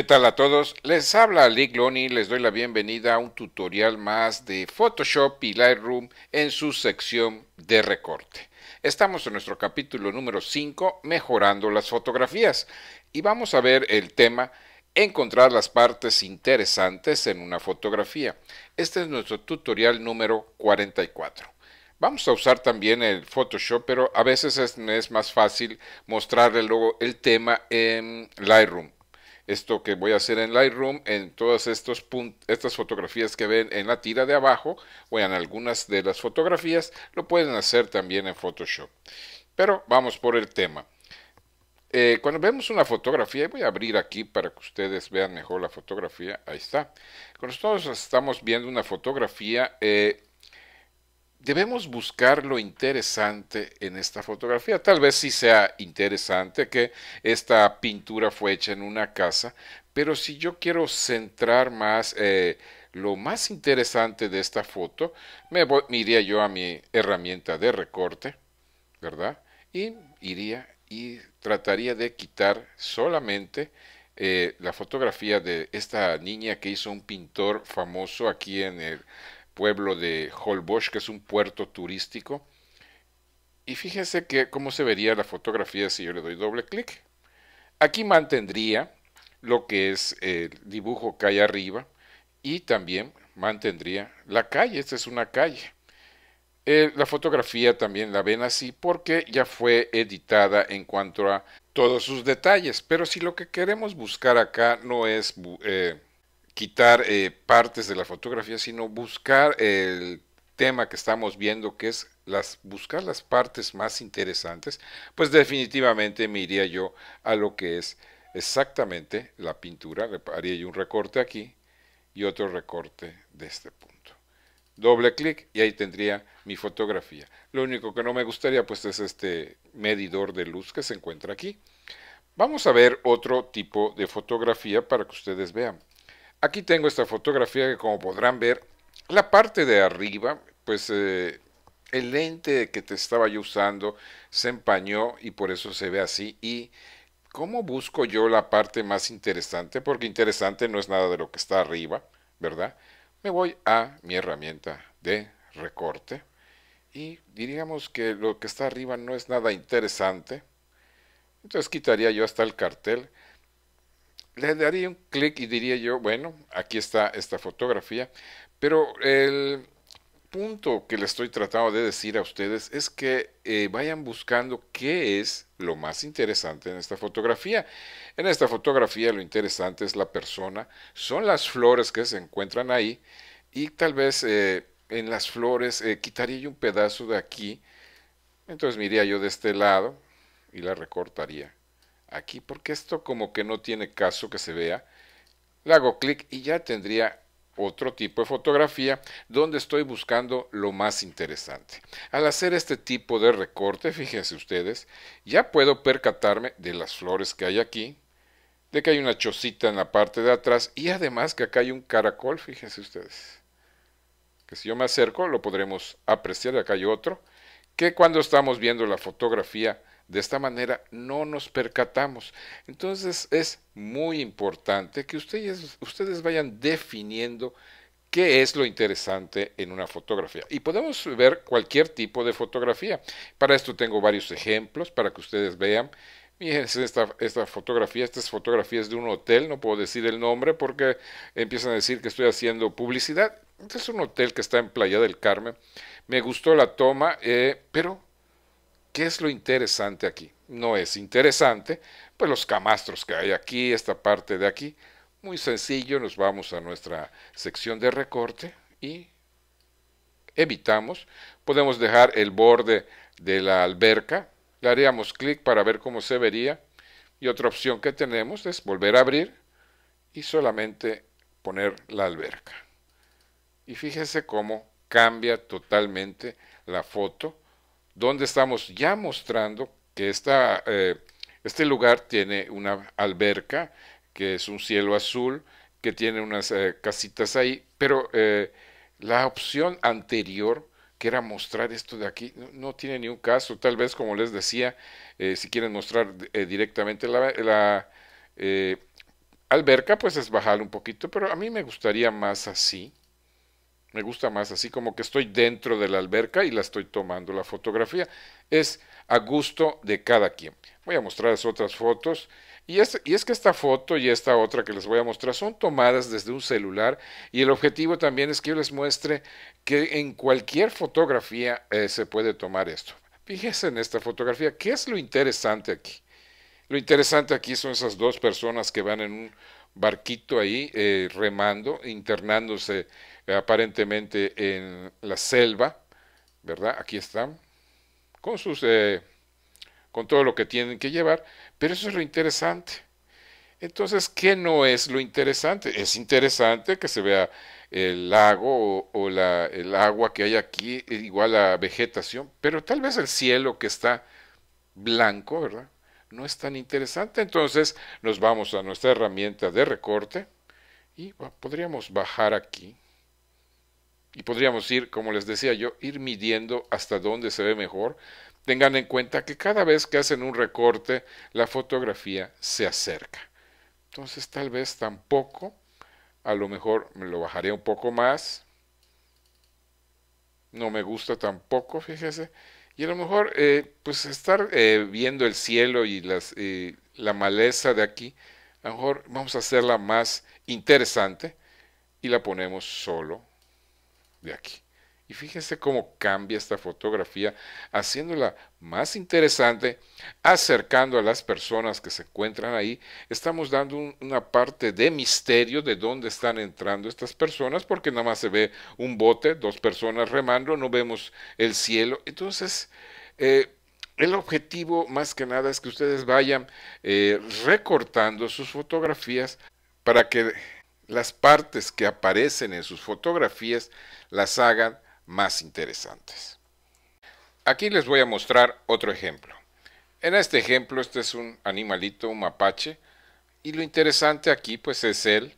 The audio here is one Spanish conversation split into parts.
¿Qué tal a todos? Les habla Lick y les doy la bienvenida a un tutorial más de Photoshop y Lightroom en su sección de recorte. Estamos en nuestro capítulo número 5, mejorando las fotografías, y vamos a ver el tema encontrar las partes interesantes en una fotografía. Este es nuestro tutorial número 44. Vamos a usar también el Photoshop, pero a veces es, más fácil mostrarle luego el tema en Lightroom esto que voy a hacer en Lightroom, en todas estos estas fotografías que ven en la tira de abajo o en algunas de las fotografías, lo pueden hacer también en Photoshop. Pero vamos por el tema. Eh, cuando vemos una fotografía, voy a abrir aquí para que ustedes vean mejor la fotografía, ahí está. Cuando nosotros estamos viendo una fotografía, eh, debemos buscar lo interesante en esta fotografía. Tal vez sí sea interesante que esta pintura fue hecha en una casa, pero si yo quiero centrar más eh, lo más interesante de esta foto, me, iría yo a mi herramienta de recorte, ¿verdad? Y iría y trataría de quitar solamente eh, la fotografía de esta niña que hizo un pintor famoso aquí en el pueblo de Holbosch, que es un puerto turístico. Y fíjese que cómo se vería la fotografía si yo le doy doble clic. Aquí mantendría lo que es el dibujo que hay arriba y también mantendría la calle. Esta es una calle. Eh, la fotografía también la ven así porque ya fue editada en cuanto a todos sus detalles. Pero si lo que queremos buscar acá no es eh, quitar eh, partes de la fotografía, sino buscar el tema que estamos viendo, que es las, buscar las partes más interesantes, pues definitivamente me iría yo a lo que es exactamente la pintura. haría yo un recorte aquí y otro recorte de este punto. Doble clic y ahí tendría mi fotografía. Lo único que no me gustaría pues es este medidor de luz que se encuentra aquí. Vamos a ver otro tipo de fotografía para que ustedes vean. Aquí tengo esta fotografía que como podrán ver, la parte de arriba, pues eh, el lente que te estaba yo usando se empañó y por eso se ve así. ¿Y cómo busco yo la parte más interesante? Porque interesante no es nada de lo que está arriba, ¿verdad? Me voy a mi herramienta de recorte y diríamos que lo que está arriba no es nada interesante. Entonces quitaría yo hasta el cartel le daría un clic y diría yo, bueno, aquí está esta fotografía, pero el punto que le estoy tratando de decir a ustedes es que eh, vayan buscando qué es lo más interesante en esta fotografía. En esta fotografía lo interesante es la persona, son las flores que se encuentran ahí y tal vez eh, en las flores eh, quitaría yo un pedazo de aquí, entonces miraría yo de este lado y la recortaría aquí porque esto como que no tiene caso que se vea. Le hago clic y ya tendría otro tipo de fotografía donde estoy buscando lo más interesante. Al hacer este tipo de recorte, fíjense ustedes, ya puedo percatarme de las flores que hay aquí, de que hay una chocita en la parte de atrás y además que acá hay un caracol, fíjense ustedes. Que si yo me acerco lo podremos apreciar, acá hay otro, que cuando estamos viendo la fotografía de esta manera no nos percatamos. Entonces es muy importante que ustedes, vayan definiendo qué es lo interesante en una fotografía. Y podemos ver cualquier tipo de fotografía. Para esto tengo varios ejemplos para que ustedes vean. Miren esta, esta fotografía, estas fotografías de un hotel, no puedo decir el nombre porque empiezan a decir que estoy haciendo publicidad. Este es un hotel que está en Playa del Carmen. Me gustó la toma, eh, pero ¿Qué es lo interesante aquí? No es interesante, pues los camastros que hay aquí, esta parte de aquí. Muy sencillo, nos vamos a nuestra sección de recorte y evitamos. Podemos dejar el borde de la alberca, le haríamos clic para ver cómo se vería. Y otra opción que tenemos es volver a abrir y solamente poner la alberca. Y fíjese cómo cambia totalmente la foto donde estamos ya mostrando que esta, eh, este lugar tiene una alberca, que es un cielo azul, que tiene unas eh, casitas ahí, pero eh, la opción anterior, que era mostrar esto de aquí, no, tiene ni un caso. Tal vez, como les decía, si quieren mostrar directamente la alberca, pues es bajar un poquito, pero a mí me gustaría más así. Me gusta más así como que estoy dentro de la alberca y la estoy tomando la fotografía. Es a gusto de cada quien. Voy a mostrarles otras fotos. Y es, y es, que esta foto y esta otra que les voy a mostrar son tomadas desde un celular y el objetivo también es que yo les muestre que en cualquier fotografía eh, se puede tomar esto. Fíjense en esta fotografía, ¿qué es lo interesante aquí? Lo interesante aquí son esas dos personas que van en un barquito ahí eh, remando, internándose eh, aparentemente en la selva, ¿verdad? Aquí están, con sus, eh, con todo lo que tienen que llevar, pero eso es lo interesante. Entonces, ¿qué no es lo interesante? Es interesante que se vea el lago o, la, el agua que hay aquí, eh, igual la vegetación, pero tal vez el cielo que está blanco, ¿verdad? No es tan interesante. Entonces, nos vamos a nuestra herramienta de recorte y podríamos bajar aquí y podríamos ir, como les decía yo, ir midiendo hasta dónde se ve mejor. Tengan en cuenta que cada vez que hacen un recorte, la fotografía se acerca. Entonces tal vez tampoco, a lo mejor me lo bajaré un poco más. No me gusta tampoco, fíjese. Y a lo mejor, eh, pues estar eh, viendo el cielo y las, eh, la maleza de aquí, a lo mejor vamos a hacerla más interesante y la ponemos solo de aquí. Y fíjense cómo cambia esta fotografía, haciéndola más interesante, acercando a las personas que se encuentran ahí. Estamos dando una parte de misterio de dónde están entrando estas personas, porque nada más se ve un bote, dos personas remando, no vemos el cielo. Entonces, eh, el objetivo más que nada es que ustedes vayan eh, recortando sus fotografías para que las partes que aparecen en sus fotografías las hagan más interesantes. Aquí les voy a mostrar otro ejemplo. En este ejemplo, este es un animalito, un mapache, y lo interesante aquí pues es él.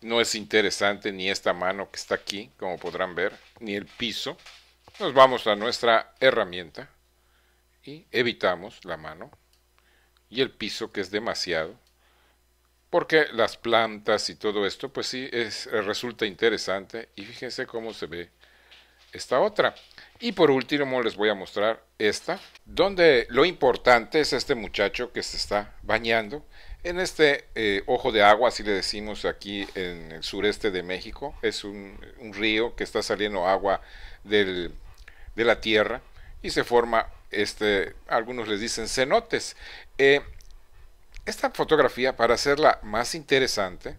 No es interesante ni esta mano que está aquí, como podrán ver, ni el piso. Nos vamos a nuestra herramienta y evitamos la mano y el piso que es demasiado porque las plantas y todo esto, pues sí, es, eh, resulta interesante. Y fíjense cómo se ve esta otra. Y por último les voy a mostrar esta, donde lo importante es este muchacho que se está bañando en este eh, ojo de agua, así le decimos aquí en el sureste de México. Es un, río que está saliendo agua de la tierra y se forma, este, algunos les dicen cenotes. Eh, esta fotografía, para hacerla más interesante,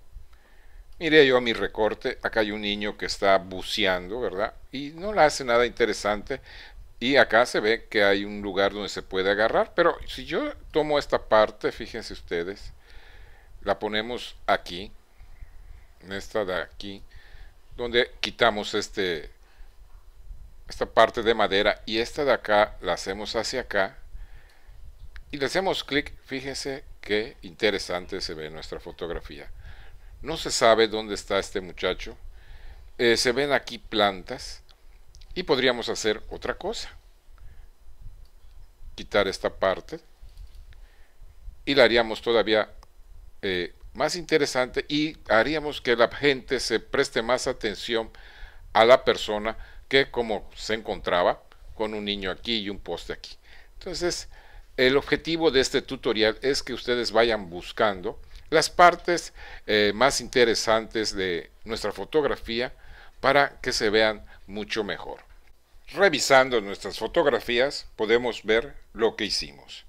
miré yo a mi recorte, acá hay un niño que está buceando, ¿verdad? Y no la hace nada interesante. Y acá se ve que hay un lugar donde se puede agarrar, pero si yo tomo esta parte, fíjense ustedes, la ponemos aquí, en esta de aquí, donde quitamos este esta parte de madera y esta de acá la hacemos hacia acá y le hacemos clic, fíjense Qué interesante se ve nuestra fotografía. No se sabe dónde está este muchacho. Eh, se ven aquí plantas y podríamos hacer otra cosa. Quitar esta parte y la haríamos todavía eh, más interesante y haríamos que la gente se preste más atención a la persona que como se encontraba con un niño aquí y un poste aquí. Entonces, el objetivo de este tutorial es que ustedes vayan buscando las partes eh, más interesantes de nuestra fotografía para que se vean mucho mejor. Revisando nuestras fotografías podemos ver lo que hicimos.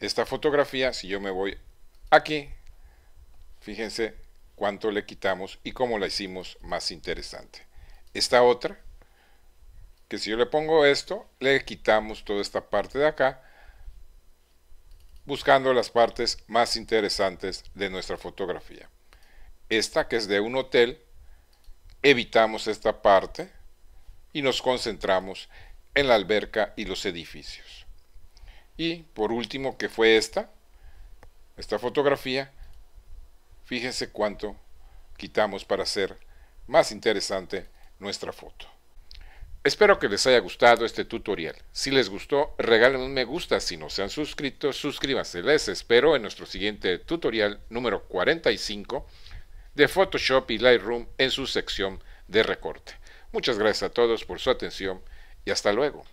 Esta fotografía, si yo me voy aquí, fíjense cuánto le quitamos y cómo la hicimos más interesante. Esta otra, que si yo le pongo esto, le quitamos toda esta parte de acá, buscando las partes más interesantes de nuestra fotografía. Esta que es de un hotel, evitamos esta parte y nos concentramos en la alberca y los edificios. Y por último, que fue esta, esta fotografía, fíjense cuánto quitamos para hacer más interesante nuestra foto. Espero que les haya gustado este tutorial. Si les gustó, regalen un me gusta. Si no se han suscrito, suscríbanse. Les espero en nuestro siguiente tutorial número 45 de Photoshop y Lightroom en su sección de recorte. Muchas gracias a todos por su atención y hasta luego.